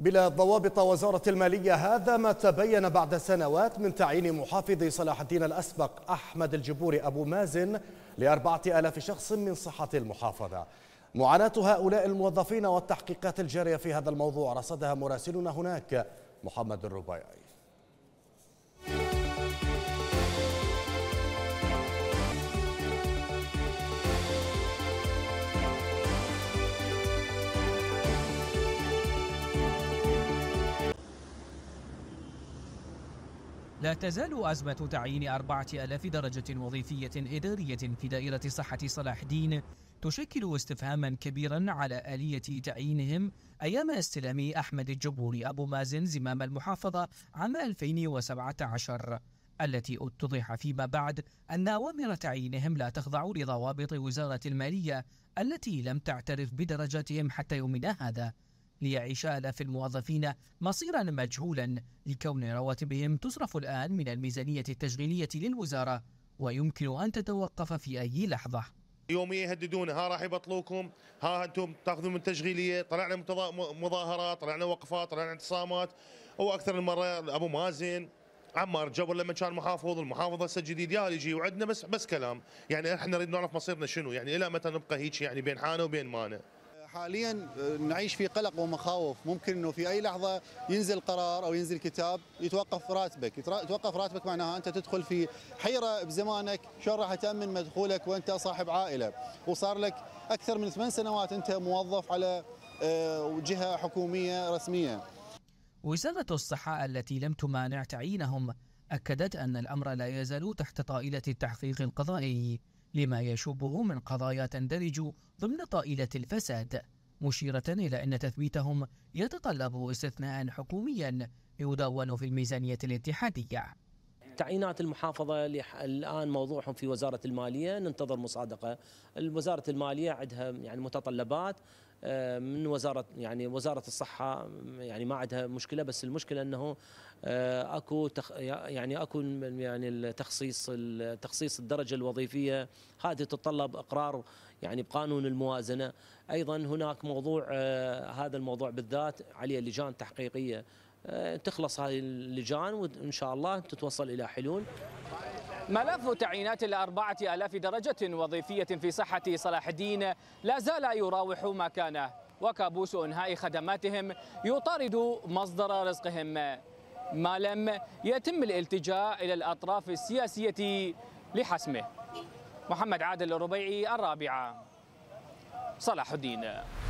بلا ضوابط وزارة المالية هذا ما تبين بعد سنوات من تعيين محافظ صلاح الدين الأسبق أحمد الجبوري أبو مازن لأربعة آلاف شخص من صحة المحافظة معاناة هؤلاء الموظفين والتحقيقات الجارية في هذا الموضوع رصدها مراسلنا هناك محمد الربيعي لا تزال أزمة تعيين أربعة ألاف درجة وظيفية إدارية في دائرة صحة صلاح الدين تشكل استفهاما كبيرا على آلية تعيينهم أيام استلام أحمد الجبور أبو مازن زمام المحافظة عام 2017 التي اتضح فيما بعد أن أوامر تعيينهم لا تخضع لضوابط وزارة المالية التي لم تعترف بدرجاتهم حتى يومنا هذا ليعيش آلاف الموظفين مصيرا مجهولا لكون رواتبهم تصرف الآن من الميزانية التشغيلية للوزارة ويمكن أن تتوقف في أي لحظة يوميا يهددون ها راح يبطلوكم ها انتم تاخذون من تشغيليه طلعنا مظاهرات طلعنا وقفات طلعنا اعتصامات واكثر من مره ابو مازن عمار جبر لما كان محافظ المحافظه هسه جديد يا يجي وعندنا بس بس كلام يعني احنا نريد نعرف مصيرنا شنو يعني الى متى نبقى هيك يعني بين حانه وبين مانه حاليا آه، نعيش في قلق ومخاوف ممكن انه في اي لحظه ينزل قرار او ينزل كتاب يتوقف راتبك يتوقف راتبك معناها انت تدخل في حيره بزمانك شلون راح تامن مدخولك وانت صاحب عائله وصار لك اكثر من ثمان سنوات انت موظف على آه، جهه حكوميه رسميه وزاره الصحه التي لم تمانع تعيينهم اكدت ان الامر لا يزال تحت طائله التحقيق القضائي لما يشوبه من قضايا تندرج ضمن طائلة الفساد مشيرة إلى أن تثبيتهم يتطلب استثناء حكوميا يدون في الميزانية الاتحادية تعيينات المحافظه اللي الان موضوعهم في وزاره الماليه ننتظر مصادقه وزاره الماليه عندها يعني متطلبات آه، من وزاره يعني وزاره الصحه يعني ما عندها مشكله بس المشكله انه آه، اكو تخ يعني اكو يعني التخصيص تخصيص الدرجه الوظيفيه هذه تتطلب اقرار يعني بقانون الموازنه ايضا هناك موضوع آه، هذا الموضوع بالذات عليه لجان تحقيقيه آه، تخلص هذه اللجان وان شاء الله تتوصل الى حلول ملف تعيينات الأربعة آلاف درجة وظيفية في صحة صلاح الدين لا زال يراوح مكانه وكابوس إنهاء خدماتهم يطارد مصدر رزقهم ما لم يتم الالتجاء إلى الأطراف السياسية لحسمه محمد عادل الربيعي الرابعة صلاح الدين